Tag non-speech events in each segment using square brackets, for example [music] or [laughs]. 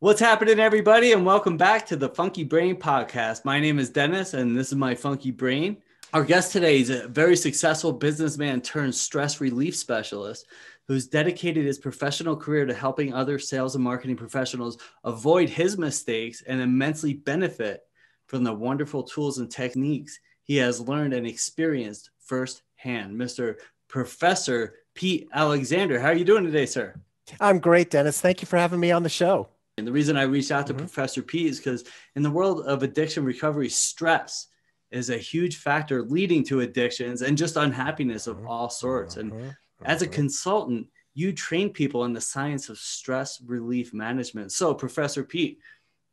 What's happening, everybody, and welcome back to the Funky Brain Podcast. My name is Dennis, and this is my Funky Brain. Our guest today is a very successful businessman turned stress relief specialist who's dedicated his professional career to helping other sales and marketing professionals avoid his mistakes and immensely benefit from the wonderful tools and techniques he has learned and experienced firsthand. Mr. Professor Pete Alexander, how are you doing today, sir? I'm great, Dennis. Thank you for having me on the show. And the reason I reached out to mm-hmm. Professor Pete is because in the world of addiction recovery, stress is a huge factor leading to addictions and just unhappiness of mm-hmm. all sorts. And mm-hmm. as a mm-hmm. consultant, you train people in the science of stress relief management. So, Professor Pete,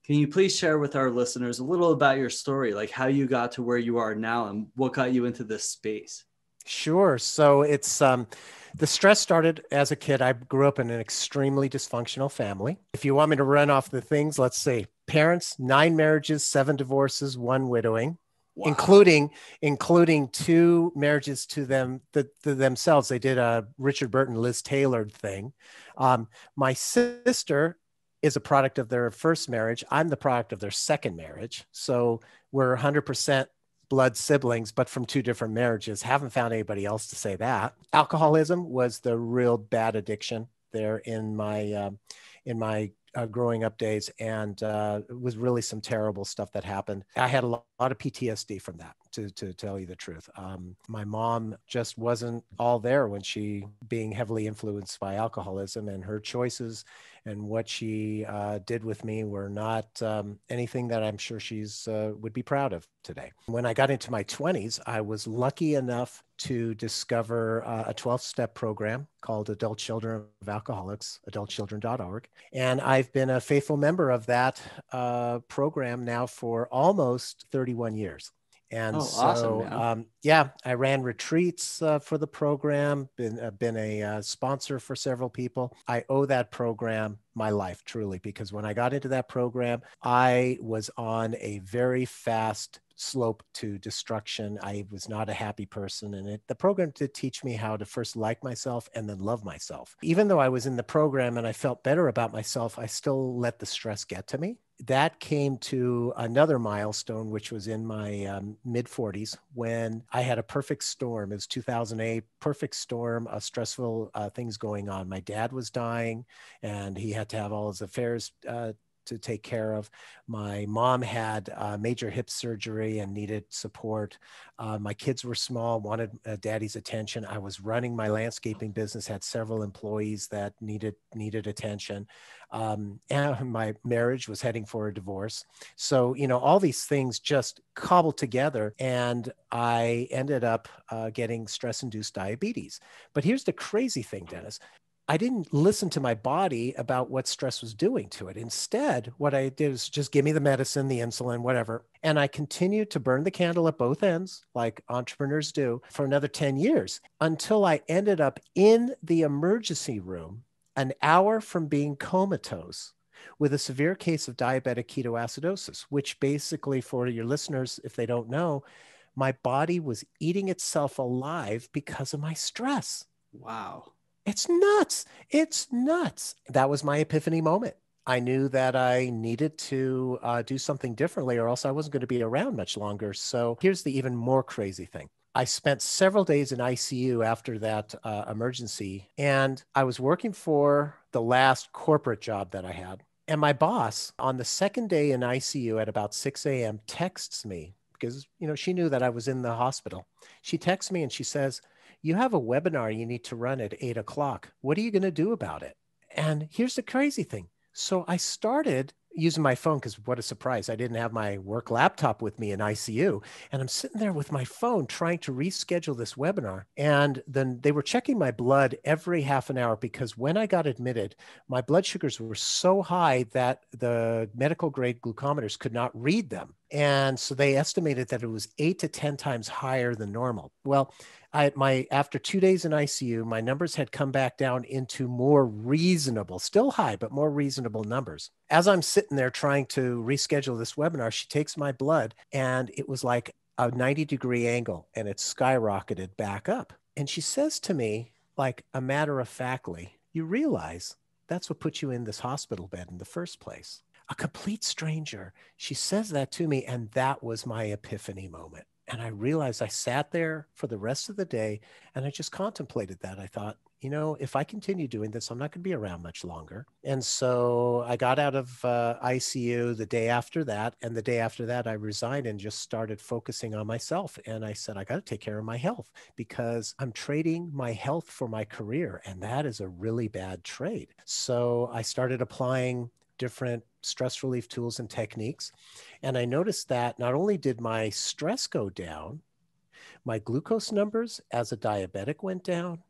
can you please share with our listeners a little about your story, like how you got to where you are now and what got you into this space? Sure. So it's um, the stress started as a kid. I grew up in an extremely dysfunctional family. If you want me to run off the things, let's say parents, nine marriages, seven divorces, one widowing. Wow. including including two marriages to them the, the, themselves. They did a Richard Burton, Liz Taylor thing. Um, my sister is a product of their first marriage. I'm the product of their second marriage. So we're 100% blood siblings, but from two different marriages. Haven't found anybody else to say that. Alcoholism was the real bad addiction there in my um, in my uh, growing up days, and uh, it was really some terrible stuff that happened. I had a lot, a lot of PTSD from that. To, to tell you the truth, um, my mom just wasn't all there when she being heavily influenced by alcoholism and her choices and what she uh, did with me were not um, anything that I'm sure she's uh, would be proud of today. When I got into my 20s, I was lucky enough to discover uh, a 12 step program called Adult Children of Alcoholics, adultchildren.org. And I've been a faithful member of that uh, program now for almost 31 years. And oh, so, awesome, um, yeah, I ran retreats uh, for the program, been, uh, been a uh, sponsor for several people. I owe that program my life truly, because when I got into that program, I was on a very fast slope to destruction. I was not a happy person. And it, the program did teach me how to first like myself and then love myself. Even though I was in the program and I felt better about myself, I still let the stress get to me. That came to another milestone, which was in my um, mid 40s when I had a perfect storm. It was 2008, perfect storm of stressful uh, things going on. My dad was dying and he had to have all his affairs uh, to take care of. My mom had uh, major hip surgery and needed support. Uh, my kids were small, wanted uh, daddy's attention. I was running my landscaping business, had several employees that needed needed attention, um, and [laughs] my marriage was heading for a divorce. So you know, all these things just cobbled together, and I ended up uh, getting stress-induced diabetes. But here's the crazy thing, Dennis: I didn't listen to my body about what stress was doing to it. Instead, what I did was just give me the medicine, the insulin, whatever. And I continued to burn the candle at both ends, like entrepreneurs do, for another 10 years until I ended up in the emergency room an hour from being comatose with a severe case of diabetic ketoacidosis, which basically, for your listeners, if they don't know, my body was eating itself alive because of my stress. Wow. It's nuts. It's nuts. That was my epiphany moment. I knew that I needed to uh, do something differently, or else I wasn't going to be around much longer. So here's the even more crazy thing. I spent several days in ICU after that uh, emergency, and I was working for the last corporate job that I had. And my boss, on the second day in ICU at about 6 a.m., texts me because you know she knew that I was in the hospital. She texts me and she says, you have a webinar you need to run at eight o'clock. What are you going to do about it? And here's the crazy thing. So I started using my phone because what a surprise. I didn't have my work laptop with me in ICU. And I'm sitting there with my phone trying to reschedule this webinar. And then they were checking my blood every half an hour because when I got admitted, my blood sugars were so high that the medical grade glucometers could not read them and so they estimated that it was eight to ten times higher than normal. Well, I my after two days in ICU, my numbers had come back down into more reasonable, still high, but more reasonable numbers. As I'm sitting there trying to reschedule this webinar, she takes my blood, and it was like a 90 degree angle, and it skyrocketed back up. And she says to me, like a matter of factly, you realize that's what put you in this hospital bed in the first place a complete stranger. She says that to me. And that was my epiphany moment. And I realized I sat there for the rest of the day and I just contemplated that. I thought, you know, if I continue doing this, I'm not going to be around much longer. And so I got out of uh, ICU the day after that. And the day after that, I resigned and just started focusing on myself. And I said, I got to take care of my health because I'm trading my health for my career. And that is a really bad trade. So I started applying different stress relief tools and techniques. And I noticed that not only did my stress go down, my glucose numbers as a diabetic went down,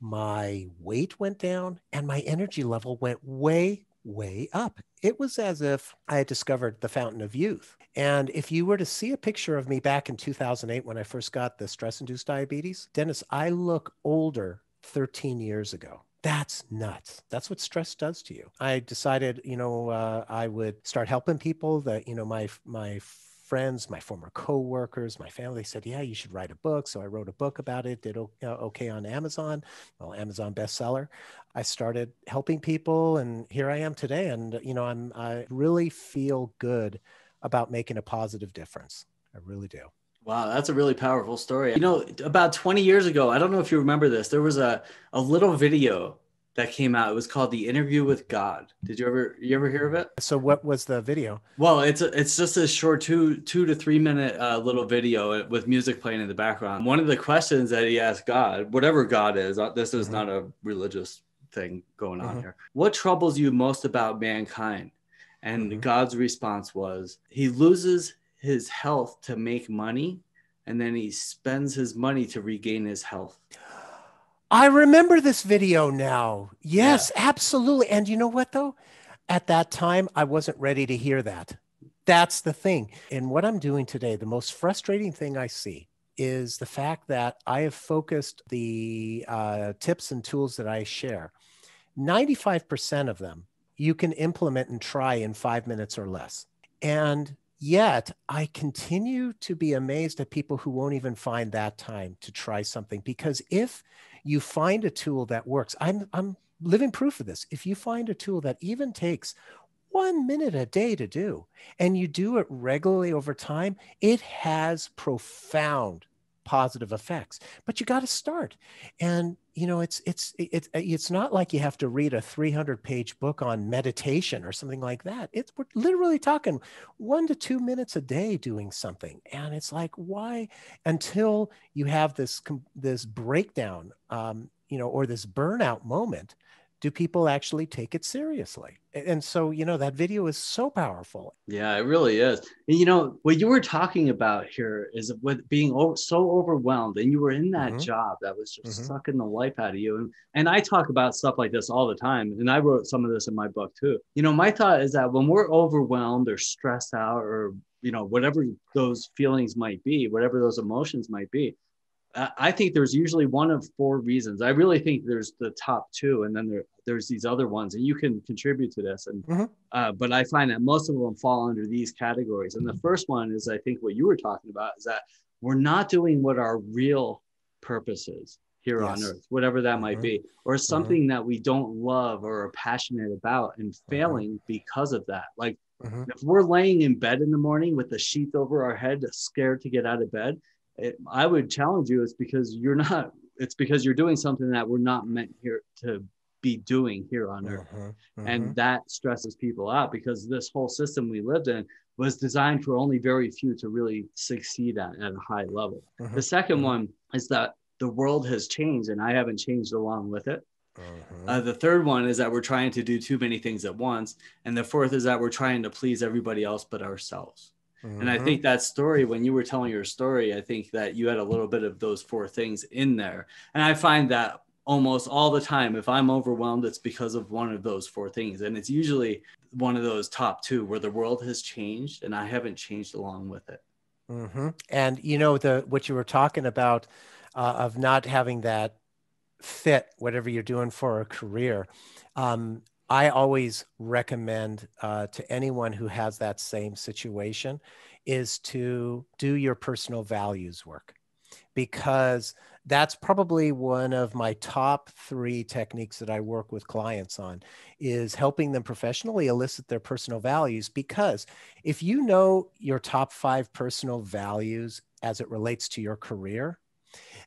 my weight went down, and my energy level went way, way up. It was as if I had discovered the fountain of youth. And if you were to see a picture of me back in 2008 when I first got the stress induced diabetes, Dennis, I look older 13 years ago. That's nuts. That's what stress does to you. I decided, you know, uh, I would start helping people that, you know, my, my, friends, my former coworkers, my family said, "Yeah, you should write a book." So I wrote a book about it. Did uh, okay on Amazon, well, Amazon bestseller. I started helping people, and here I am today. And you know, I'm I really feel good about making a positive difference. I really do. Wow, that's a really powerful story. You know, about 20 years ago, I don't know if you remember this, there was a, a little video that came out. It was called The Interview with God. Did you ever you ever hear of it? So what was the video? Well, it's a, it's just a short two two to three minute uh, little video uh, with music playing in the background. One of the questions that he asked God, whatever God is, uh, this is mm-hmm. not a religious thing going on mm-hmm. here. What troubles you most about mankind? And mm-hmm. God's response was, He loses his health to make money and then he spends his money to regain his health. I remember this video now. Yes, yeah. absolutely. And you know what, though? At that time, I wasn't ready to hear that. That's the thing. And what I'm doing today, the most frustrating thing I see is the fact that I have focused the uh, tips and tools that I share. 95% of them you can implement and try in five minutes or less. And Yet I continue to be amazed at people who won't even find that time to try something. Because if you find a tool that works, I'm, I'm living proof of this. If you find a tool that even takes one minute a day to do, and you do it regularly over time, it has profound positive effects but you got to start and you know it's it's it's it's not like you have to read a 300 page book on meditation or something like that it's we're literally talking 1 to 2 minutes a day doing something and it's like why until you have this this breakdown um, you know or this burnout moment do people actually take it seriously? And so, you know, that video is so powerful. Yeah, it really is. And, you know, what you were talking about here is with being so overwhelmed, and you were in that mm-hmm. job that was just mm-hmm. sucking the life out of you. And, and I talk about stuff like this all the time. And I wrote some of this in my book too. You know, my thought is that when we're overwhelmed or stressed out or, you know, whatever those feelings might be, whatever those emotions might be, I think there's usually one of four reasons. I really think there's the top two, and then there, there's these other ones, and you can contribute to this. And mm-hmm. uh, but I find that most of them fall under these categories. And the mm-hmm. first one is, I think, what you were talking about is that we're not doing what our real purpose is here yes. on earth, whatever that mm-hmm. might be, or mm-hmm. something mm-hmm. that we don't love or are passionate about, and mm-hmm. failing because of that. Like if we're laying in bed in the morning with a sheet over our head, scared to get out of bed it, I would challenge you. It's because you're not. It's because you're doing something that we're not meant here to be doing here on earth, uh-huh, uh-huh. and mm-hmm. that stresses people out because this whole system we lived in was designed for only very few to really succeed at, at a high level. Uh-huh, the 2nd one is that the world has changed, and I haven't changed along with it. Uh, the third one is that we're trying to do too many things at once, and the fourth is that we're trying to please everybody else but ourselves. Mm-hmm. And I think mm-hmm. that story, when you were telling your story, I think that you had a little bit of those four things in there. And I find that almost all the time, if I'm overwhelmed, it's because of one of those four things. And it's usually one of those top two where the world has changed and I haven't changed along with it. Mm-hmm. And you know, the, what you were talking about uh, of not having that fit, whatever you're doing for a career. Um, I always recommend uh, to anyone who has that same situation is to do your personal values work because that's probably one of my top three techniques that I work with clients on is helping them professionally elicit their personal values. Because if you know your top five personal values as it relates to your career,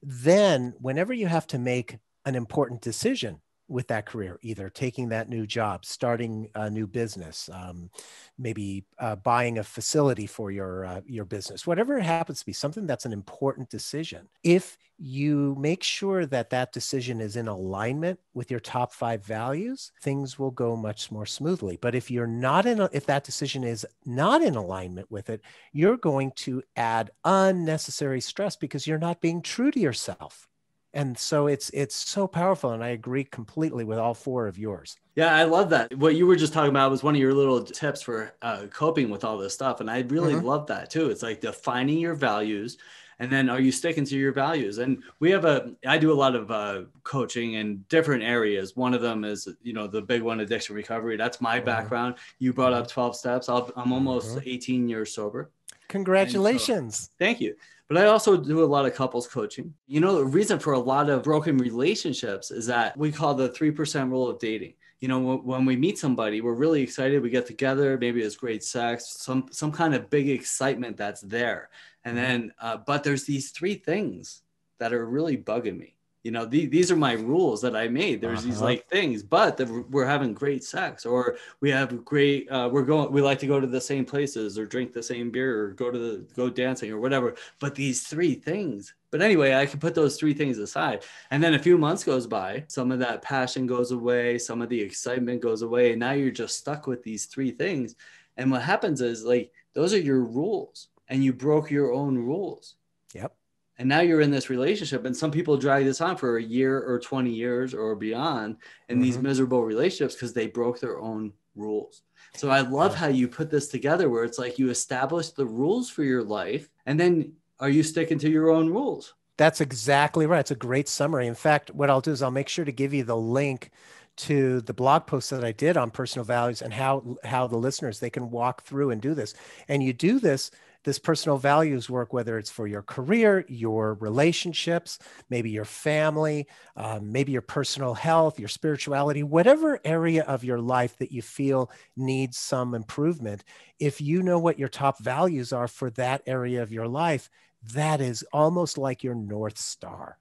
then whenever you have to make an important decision, with that career, either taking that new job, starting a new business, um, maybe uh, buying a facility for your uh, your business, whatever it happens to be, something that's an important decision. If you make sure that that decision is in alignment with your top five values, things will go much more smoothly. But if you're not in, a, if that decision is not in alignment with it, you're going to add unnecessary stress because you're not being true to yourself and so it's it's so powerful and i agree completely with all four of yours yeah i love that what you were just talking about was one of your little tips for uh, coping with all this stuff and i really mm-hmm. love that too it's like defining your values and then are you sticking to your values and we have a i do a lot of uh, coaching in different areas one of them is you know the big one addiction recovery that's my mm-hmm. background you brought mm-hmm. up 12 steps i am almost mm-hmm. 18 years sober congratulations so, thank you but I also do a lot of couples coaching. You know, the reason for a lot of broken relationships is that we call the 3% rule of dating. You know, when we meet somebody, we're really excited. We get together. Maybe it's great sex, some some kind of big excitement that's there. And mm-hmm. then, uh, but there's these three things that are really bugging me you know these these are my rules that i made there's uh-huh. these like things but the, we're having great sex or we have great uh, we're going we like to go to the same places or drink the same beer or go to the go dancing or whatever but these three things but anyway i can put those three things aside and then a few months goes by some of that passion goes away some of the excitement goes away and now you're just stuck with these three things and what happens is like those are your rules and you broke your own rules yep and now you're in this relationship and some people drag this on for a year or 20 years or beyond in mm-hmm. these miserable relationships because they broke their own rules so i love how you put this together where it's like you establish the rules for your life and then are you sticking to your own rules that's exactly right it's a great summary in fact what i'll do is i'll make sure to give you the link to the blog post that I did on personal values and how how the listeners they can walk through and do this. And you do this this personal values work, whether it's for your career, your relationships, maybe your family, um, maybe your personal health, your spirituality, whatever area of your life that you feel needs some improvement. If you know what your top values are for that area of your life, that is almost like your North Star.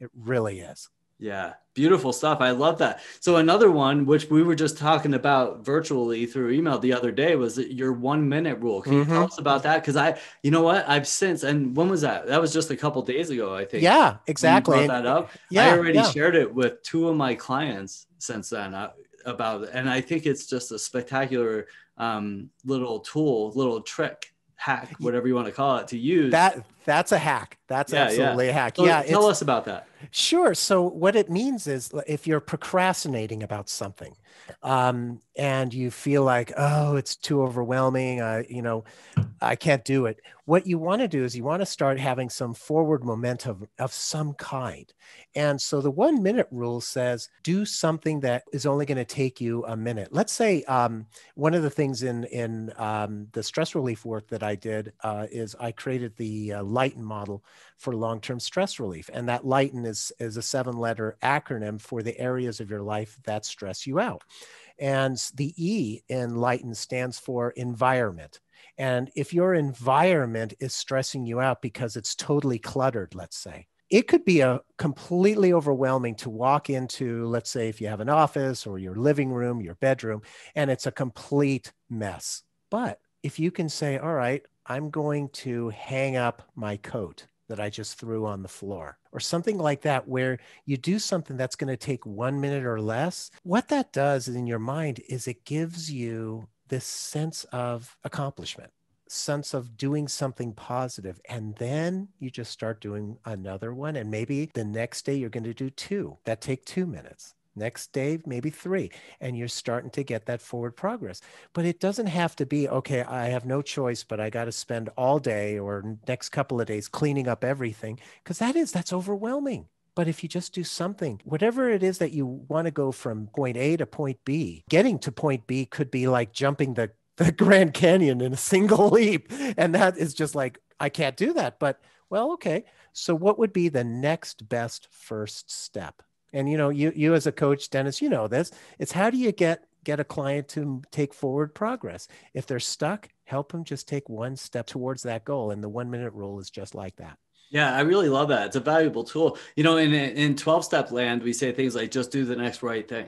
It really is. Yeah, beautiful stuff. I love that. So another one, which we were just talking about virtually through email the other day, was your one minute rule. Can mm-hmm. you tell mm-hmm. us about that? Because I, you know what, I've since and when was that? That was just a couple days ago, I think. Yeah, exactly. brought that up. Yeah, I already yeah. shared it with two of my clients since then uh, about and I think it's just a spectacular um, little tool, little trick hack, whatever you want to call it, to use. That that's a hack. That's yeah, absolutely yeah. a hack. So yeah. Tell us about that. Sure. So what it means is if you're procrastinating about something, um, and you feel like, oh, it's too overwhelming. I, you know, I can't do it. What you want to do is you want to start having some forward momentum of some kind. And so the one minute rule says do something that is only going to take you a minute. Let's say um, one of the things in in um, the stress relief work that I did uh, is I created the uh, Lighten model for long-term stress relief. And that Lighten is, is a seven-letter acronym for the areas of your life that stress you out. And the E in Lighten stands for environment. And if your environment is stressing you out because it's totally cluttered, let's say, it could be a completely overwhelming to walk into let's say if you have an office or your living room your bedroom and it's a complete mess but if you can say all right I'm going to hang up my coat that I just threw on the floor or something like that, where you do something that's going to take one minute or less. What that does in your mind is it gives you this sense of accomplishment, sense of doing something positive, And then you just start doing another one. And maybe the next day you're going to do two that take two minutes next day maybe three and you're starting to get that forward progress but it doesn't have to be okay i have no choice but i got to spend all day or next couple of days cleaning up everything because that is that's overwhelming but if you just do something, whatever it is that you want to go from point A to point B, getting to point B could be like jumping the, [laughs] the Grand Canyon in a single leap. And that is just like, I can't do that. But, well, okay. So, what would be the next best first step? and you know you you as a coach dennis you know this it's how do you get get a client to take forward progress if they're stuck help them just take one step towards that goal and the one minute rule is just like that yeah, I really love that. It's a valuable tool. You know, in in 12 step land, we say things like just do the next right thing.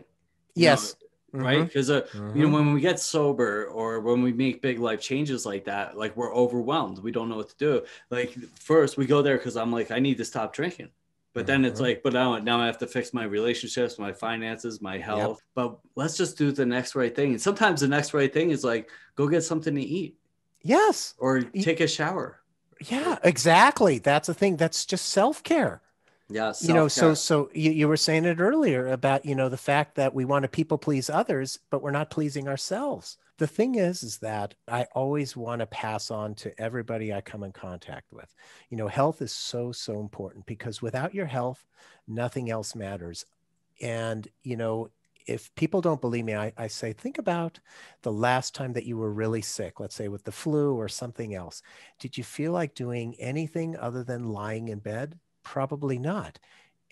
Yes. mm-hmm. Right? Because uh, mm-hmm. you know, mm-hmm. Uh, mm-hmm. when we get sober or when we make big life changes like that, like we're overwhelmed. We don't know what to do. Like first we go there because I'm like, I need to stop drinking. But uh-huh. then it's like, but now, now I have to fix my relationships, my finances, my health. Yep. But let's just do the next right thing. And sometimes the next right thing is like, go get something to eat. Yes. Or take a shower. Yeah, exactly. That's the thing. That's just self care. Yeah. Self-care. You know, so, so you, you were saying it earlier about, you know, the fact that we want to people please others, but we're not pleasing ourselves the thing is is that i always want to pass on to everybody i come in contact with you know health is so so important because without your health nothing else matters and you know if people don't believe me I, I say think about the last time that you were really sick let's say with the flu or something else did you feel like doing anything other than lying in bed probably not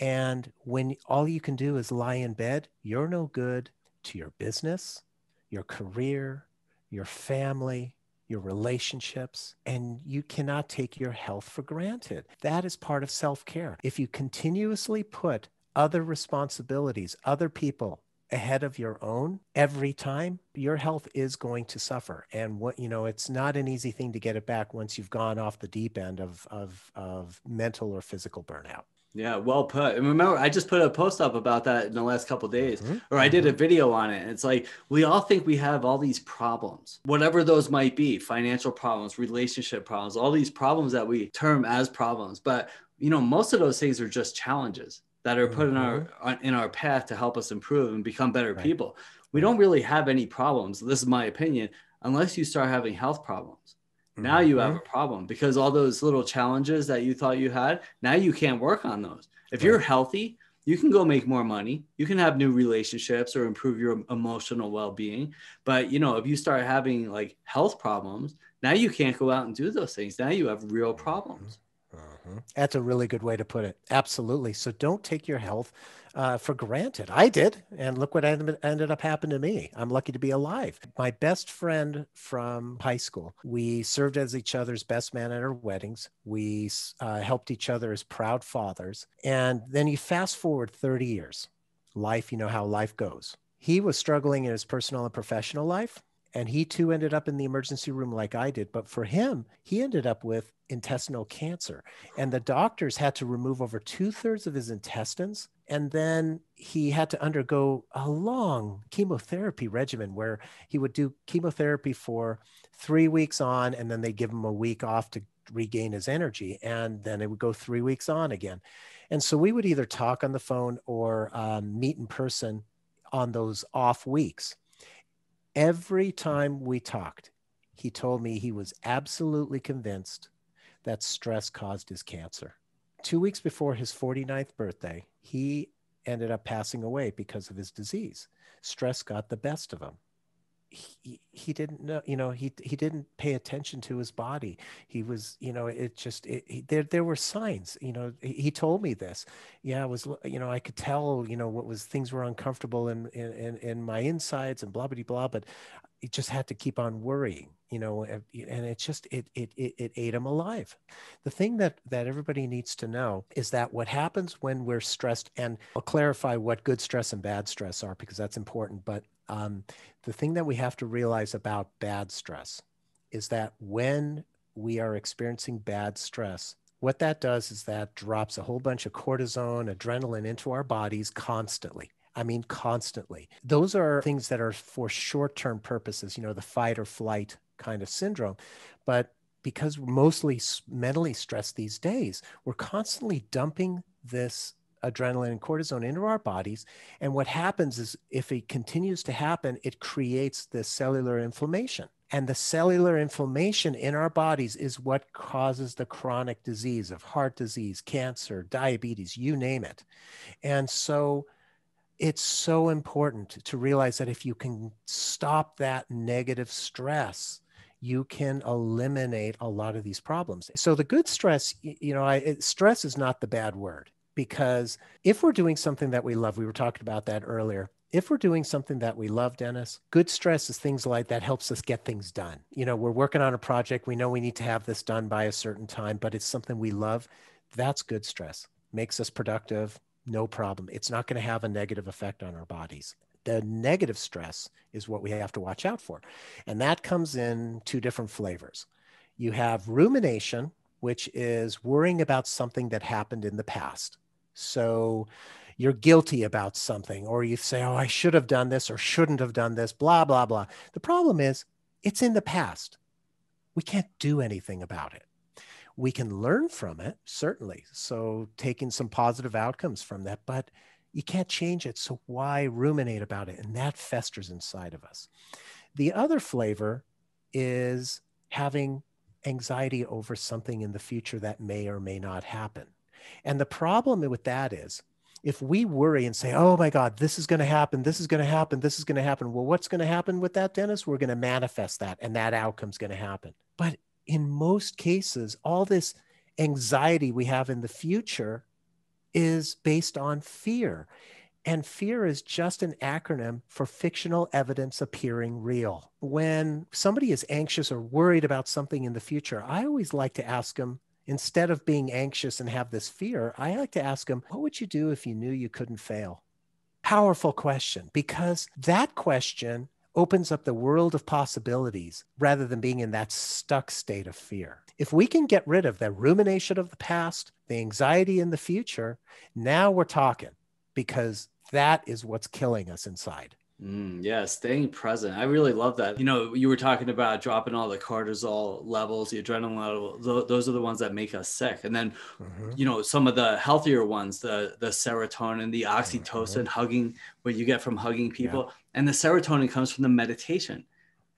and when all you can do is lie in bed you're no good to your business your career, your family, your relationships, and you cannot take your health for granted. That is part of self care. If you continuously put other responsibilities, other people, ahead of your own every time your health is going to suffer and what you know it's not an easy thing to get it back once you've gone off the deep end of of of mental or physical burnout yeah, well put. And remember, I just put a post up about that in the last couple days, mm-hmm. or I did a mm-hmm. video on it. It's like we all think we have all these problems, whatever those might be financial problems, relationship problems, all these problems that we term as problems. But, you know, most of those things are just challenges that are put mm-hmm. in our mm-hmm. in our path to help us improve and become better right. people. We don't really have any problems. This is my opinion, unless you start having health problems now you have mm-hmm. a problem because all those little challenges that you thought you had now you can't work on those if you're healthy you can go make more money you can have new relationships or improve your emotional well-being but you know if you start having like health problems now you can't go out and do those things now you have real mm-hmm. problems Mm-hmm. That's a really good way to put it. Absolutely. So don't take your health uh, for granted. I did. And look what ended up happening to me. I'm lucky to be alive. My best friend from high school, we served as each other's best man at our weddings. We uh, helped each other as proud fathers. And then you fast forward 30 years, life, you know how life goes. He was struggling in his personal and professional life and he too ended up in the emergency room like I did. But for him, he ended up with intestinal cancer. And the doctors had to remove over two thirds of his intestines. And then he had to undergo a long chemotherapy regimen where he would do chemotherapy for three weeks on, and then they give him a week off to regain his energy. And then it would go three weeks on again. And so we would either talk on the phone or um, meet in person on those off weeks. Every time we talked, he told me he was absolutely convinced that stress caused his cancer. Two weeks before his 49th birthday, he ended up passing away because of his disease. Stress got the best of him he, he didn't know you know he he didn't pay attention to his body he was you know it just it, he, there there were signs you know he, he, told me this yeah it was you know i could tell you know what was things were uncomfortable in in in my insides and blah blah blah but it just had to keep on worrying you know eh, and it just it it it, it ate him alive the thing that that everybody needs to know is that what happens when we're stressed and i'll clarify what good stress and bad stress are because that's important but um, the thing that we have to realize about bad stress is that when we are experiencing bad stress, what that does is that drops a whole bunch of cortisone, adrenaline into our bodies constantly. I mean, constantly. Those are things that are for short term purposes, you know, the fight or flight kind of syndrome. But because we're mostly mentally stressed these days, we're constantly dumping this adrenaline and cortisone into our bodies. And what happens is, if it continues to happen, it creates this cellular inflammation. And the cellular inflammation in our bodies is what causes the chronic disease of heart disease, cancer, diabetes, you name it. And so it's so important to realize that if you can stop that negative stress, you can eliminate a lot of these problems. So the good stress, you know, I, stress is not the bad word because if we're doing something that we love, we were talking about that earlier. If we're doing something that we love, Dennis, good stress is things like that helps us get things done. You know, we're working on a project, we know we need to have this done by a certain time, but it's something we love. That's good stress, makes us productive, no problem. It's not going to have a negative effect on our bodies. The negative stress is what we have to watch out for. And that comes in two different flavors. You have rumination, which is worrying about something that happened in the past. So you're guilty about something, or you say, Oh, I should have done this or shouldn't have done this, blah, blah, blah. The problem is it's in the past. We can't do anything about it. We can learn from it, certainly. So taking some positive outcomes from that, but you can't change it. So why ruminate about it? And that festers inside of us. The other flavor is having anxiety over something in the future that may or may not happen. And the problem with that is if we worry and say, oh my God, this is going to happen, this is going to happen, this is going to happen. Well, what's going to happen with that, Dennis? We're going to manifest that and that outcome's going to happen. But in most cases, all this anxiety we have in the future is based on fear. And fear is just an acronym for fictional evidence appearing real. When somebody is anxious or worried about something in the future, I always like to ask them, instead of being anxious and have this fear, I like to ask them, what would you do if you knew you couldn't fail? Powerful question, because that question opens up the world of possibilities rather than being in that stuck state of fear. If we can get rid of that rumination of the past, the anxiety in the future, now we're talking because that is what's killing us inside. Mm, yeah, staying present. I really love that. You know, you were talking about dropping all the cortisol levels, the adrenaline level. Th- those are the ones that make us sick. And then, mm-hmm. you know, some of the healthier ones, the the serotonin, the mm-hmm. oxytocin, mm-hmm. hugging, what you get from hugging people, yeah. and the serotonin comes from the meditation.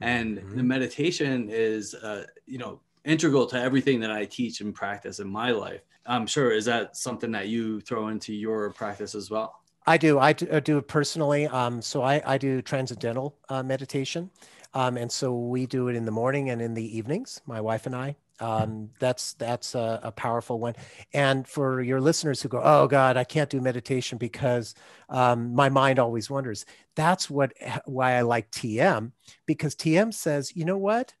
And mm-hmm. the meditation is, uh, you know, integral to everything that I teach and practice in my life. I'm sure is that something that you throw into your practice as well? I do. I uh, do, it personally. Um, so I, I do transcendental uh, meditation. Um, and so we do it in the morning and in the evenings, my wife and I. Um, that's that's a, a, powerful one. And for your listeners who go, oh God, I can't do meditation because um, my mind always wanders. That's what why I like TM because TM says, you know what?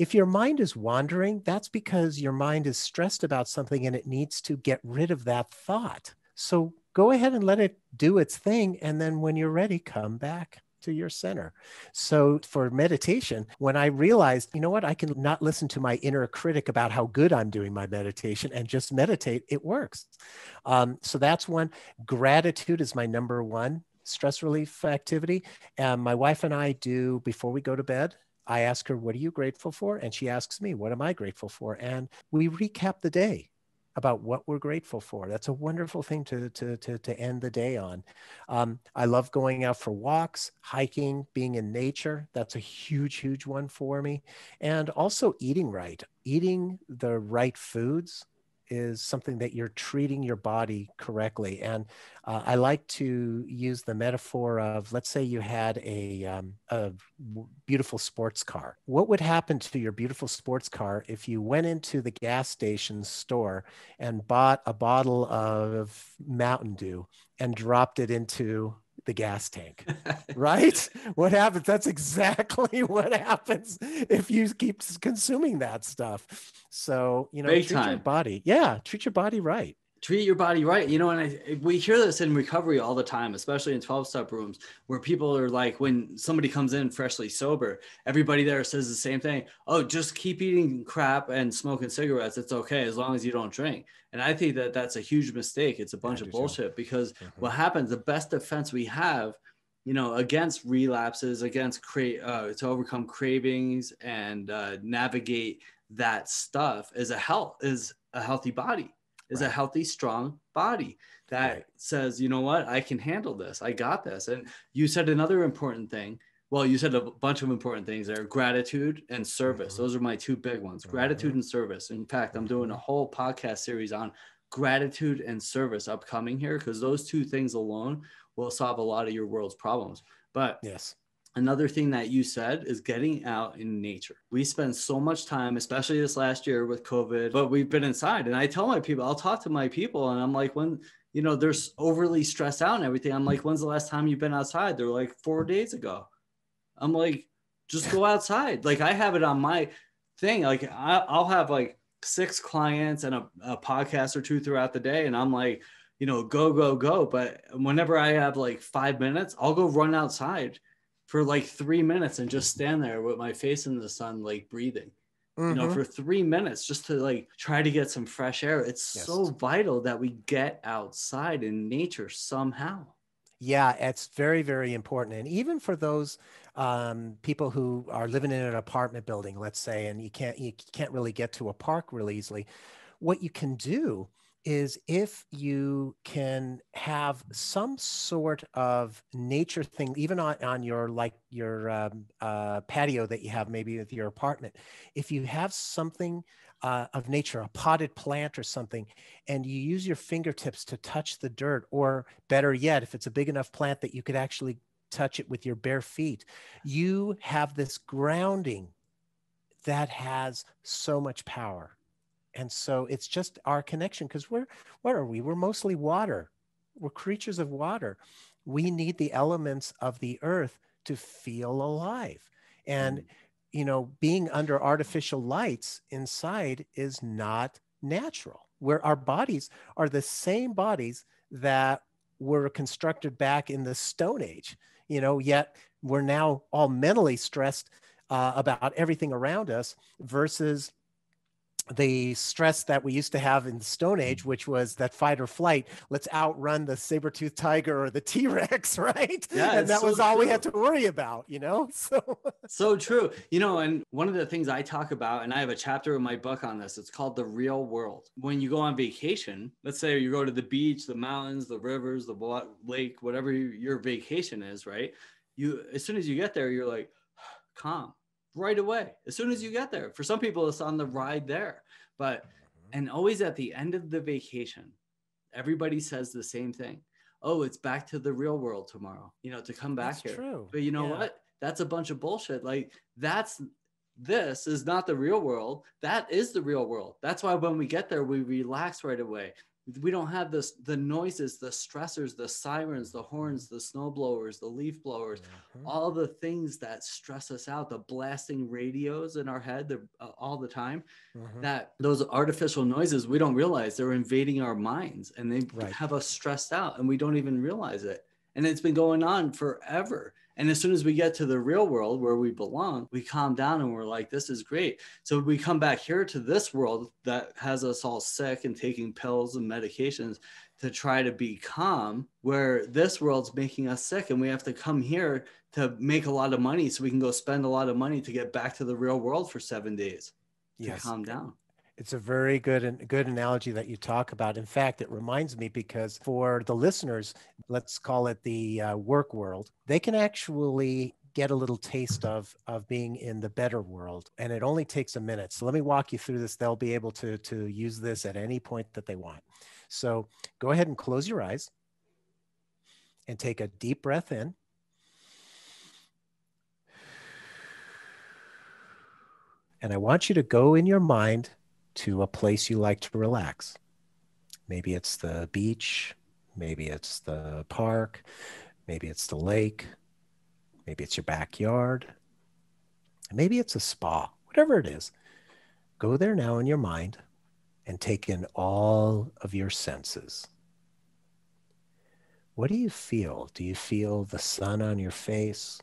If your mind is wandering, that's because your mind is stressed about something and it needs to get rid of that thought. So go ahead and let it do its thing. And then when you're ready, come back to your center. So for meditation, when I realized, you know what, I can not listen to my inner critic about how good I'm doing my meditation and just meditate, it works. Um, so that's one. Gratitude is my number one stress relief activity. And my wife and I do before we go to bed I ask her, What are you grateful for? And she asks me, What am I grateful for? And we recap the day about what we're grateful for. That's a wonderful thing to, to, to, to end the day on. Um, I love going out for walks, hiking, being in nature. That's a huge, huge one for me. And also eating right, eating the right foods is something that you're treating your body correctly. And uh, I like to use the metaphor of let's say you had a, um, a beautiful sports car. What would happen to your beautiful sports car if you went into the gas station store and bought a bottle of Mountain Dew and dropped it into the gas tank, [laughs] right? What happens? That's exactly [laughs] what happens if you keep consuming that stuff. So, you know, Big treat time. your body. Yeah, treat your body right treat your body right you know and I, we hear this in recovery all the time especially in 12 step rooms where people are like when somebody comes in freshly sober everybody there says the same thing oh just keep eating crap and smoking cigarettes it's okay as long as you don't drink and i think that that's a huge mistake it's a bunch of bullshit so. because mm-hmm. what happens the best defense we have you know against relapses against create uh, to overcome cravings and uh, navigate that stuff is a health is a healthy body is right. a healthy, strong body that right. says, you know what, I can handle this. I got this. And you said another important thing. Well, you said a bunch of important things there gratitude and service. Mm-hmm. Those are my two big ones mm-hmm. gratitude mm-hmm. and service. In fact, I'm doing a mm-hmm. whole podcast series on gratitude and service upcoming here because those two things alone will solve a lot of your world's problems. But yes, Another thing that you said is getting out in nature. We spend so much time, especially this last year with COVID, but we've been inside. And I tell my people, I'll talk to my people and I'm like, when, you know, they're overly stressed out and everything. I'm like, when's the last time you've been outside? They're like, four days ago. I'm like, just go [laughs] outside. Like, I have it on my thing. Like, I, will have like six clients and a, a podcast or two throughout the day. And I'm like, you know, go, go, go. But whenever I have like five minutes, I'll go run outside for like three minutes and just stand there with my face in the sun, like breathing. Mm-hmm. You know, mm-hmm. for three minutes just to like try to get some fresh air. It's yes. so vital that we get outside in nature somehow. Yeah, it's very, very important. And even for those um, people who are living in an apartment building, let's say, and you can't you can't really get to a park really easily, what you can do is if you can have some sort of nature thing, even on, on your like your um, uh, patio that you have, maybe with your apartment, if you have something uh, of nature, a potted plant or something, and you use your fingertips to touch the dirt, or better yet, if it's a big enough plant that you could actually touch it with your bare feet, you have this grounding that has so much power. And so it's just our connection because we're, what are we? We're mostly water. We're creatures of water. We need the elements of the earth to feel alive. And, mm. you know, being under artificial lights inside is not natural, where our bodies are the same bodies that were constructed back in the Stone Age, you know, yet we're now all mentally stressed uh, about everything around us versus the stress that we used to have in the Stone hmm. Age, which was that fight or flight, let's outrun the saber tooth tiger or the T-Rex, [laughs] right? Yeah, and that so was all we had to worry about, you know? [laughs] So So true. You know, and one of the things I talk about, and I have a chapter in my book on this, it's called the real world. When you go on vacation, let's say you go to the beach, the mountains, the rivers, the lake, whatever your vacation is, right? You as soon as you get there, you're like [sighs] calm right away as soon as you get there. For some people, it's on the ride there, but mm-hmm. and always at the end of the vacation, everybody says the same thing. Oh, it's back to the real world tomorrow. You know, to come back that's here. True. But you know yeah. what? That's a bunch of bullshit. Like that's this is not the real world. That is the real world. That's why when we get there, we relax right away we don't have this the noises the stressors the sirens the horns the snow blowers the leaf blowers mm-hmm. all the things that stress us out the blasting radios in our head the, uh, all the time mm-hmm. that those artificial noises we don't realize they're invading our minds and they right. have us stressed out and we don't even realize it and it's been going on forever and as soon as we get to the real world where we belong, we calm down and we're like, this is great. So we come back here to this world that has us all sick and taking pills and medications to try to be calm, where this world's making us sick and we have to come here to make a lot of money so we can go spend a lot of money to get back to the real world for seven days yes. to calm down. It's a very good and good analogy that you talk about. In fact, it reminds me because for the listeners, let's call it the uh, work world, they can actually get a little taste of of being in the better world and it only takes a minute so let me walk you through this they'll be able to to use this at any point that they want so go ahead and close your eyes and take a deep breath in and i want you to go in your mind to a place you like to relax. Maybe it's the beach, maybe it's the park, maybe it's the lake, maybe it's your backyard, maybe it's a spa, whatever it is. Go there now in your mind and take in all of your senses. What do you feel? Do you feel the sun on your face?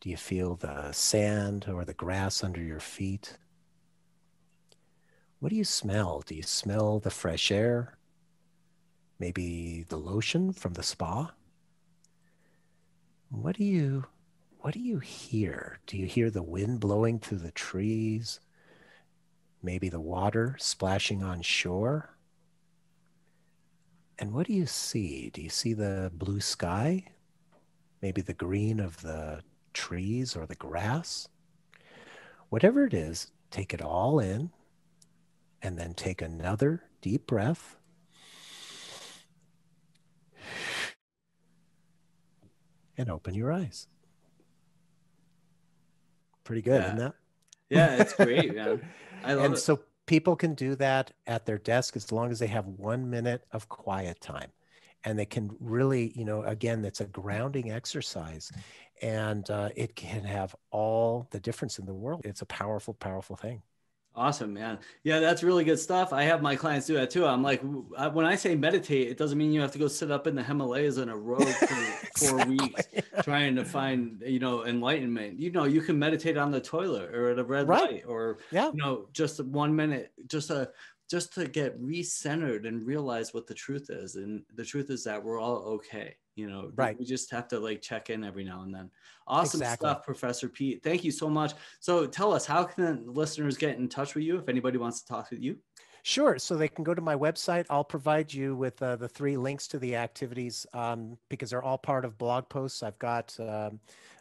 Do you feel the sand or the grass under your feet? What do you smell? Do you smell the fresh air? Maybe the lotion from the spa? What do you what do you hear? Do you hear the wind blowing through the trees? Maybe the water splashing on shore? And what do you see? Do you see the blue sky? Maybe the green of the trees or the grass? Whatever it is, take it all in and then take another deep breath. And open your eyes. Pretty good, yeah. isn't that? [laughs] Yeah, it's great, man. I love and it. so people can do that at their desk as long as they have one minute of quiet time. And they can really, you know, again, that's a grounding exercise. And uh, it can have all the difference in the world. It's a powerful, powerful thing. Awesome, man. Yeah, that's really good stuff. I have my clients do that too. I'm like, when I say meditate, it doesn't mean you have to go sit up in the Himalayas in a row [laughs] for exactly. four weeks trying to find, you know, enlightenment. You know, you can meditate on the toilet or at a red right. light or, yeah. you know, just one minute, just a, just to get recentered and realize what the truth is. And the truth is that we're all okay you know right we just have to like check in every now and then awesome exactly. stuff professor pete thank you so much so tell us how can listeners get in touch with you if anybody wants to talk with you Sure. So they can go to my website. I'll provide you with uh, the three links to the activities um, because they're all part of blog posts. I've got um,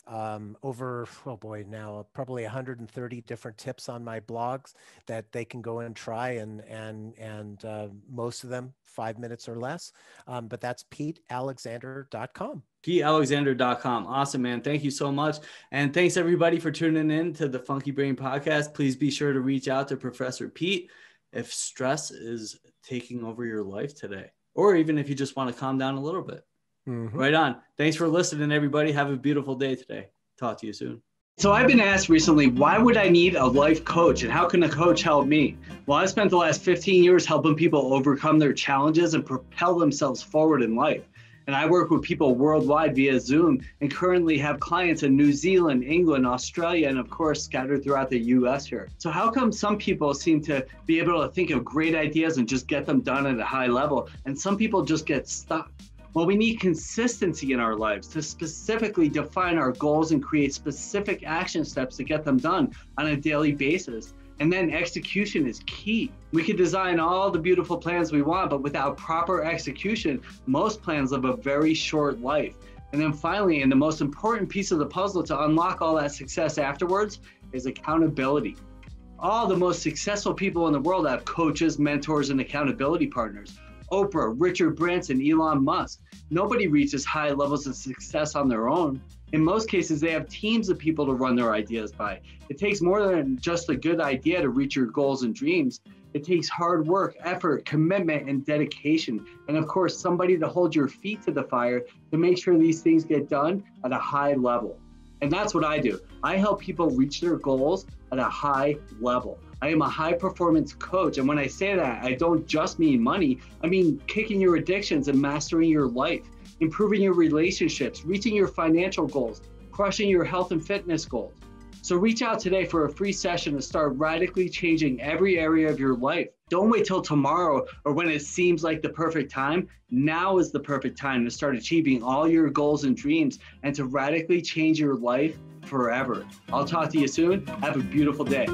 um, over, oh boy, now probably 130 different tips on my blogs that they can go and try, and and and uh, most of them five minutes or less. Um, but that's PeteAlexander.com. PeteAlexander.com. Awesome, man. Thank you so much. And thanks everybody for tuning in to the Funky Brain Podcast. Please be sure to reach out to Professor Pete if stress is taking over your life today, or even if you just want to calm down a little bit. Mm-hmm. Right on. Thanks for listening, everybody. Have a beautiful day today. Talk to you soon. So, I've been asked recently, why would I need a life coach and how can a coach help me? Well, I've spent the last 15 years helping people overcome their challenges and propel themselves forward in life. And I work with people worldwide via Zoom and currently have clients in New Zealand, England, Australia, and of course, scattered throughout the US here. So, how come some people seem to be able to think of great ideas and just get them done at a high level, and some people just get stuck? Well, we need consistency in our lives to specifically define our goals and create specific action steps to get them done on a daily basis. And then execution is key. We could design all the beautiful plans we want, but without proper execution, most plans live a very short life. And then finally, and the most important piece of the puzzle to unlock all that success afterwards is accountability. All the most successful people in the world have coaches, mentors, and accountability partners Oprah, Richard Branson, Elon Musk. Nobody reaches high levels of success on their own. In most cases, they have teams of people to run their ideas by. It takes more than just a good idea to reach your goals and dreams. It takes hard work, effort, commitment, and dedication. And of course, somebody to hold your feet to the fire to make sure these things get done at a high level. And that's what I do. I help people reach their goals at a high level. I am a high performance coach. And when I say that, I don't just mean money, I mean kicking your addictions and mastering your life, improving your relationships, reaching your financial goals, crushing your health and fitness goals. So reach out today for a free session to start radically changing every area of your life. Don't wait till tomorrow or when it seems like the perfect time. Now is the perfect time to start achieving all your goals and dreams and to radically change your life forever. I'll talk to you soon. Have a beautiful day.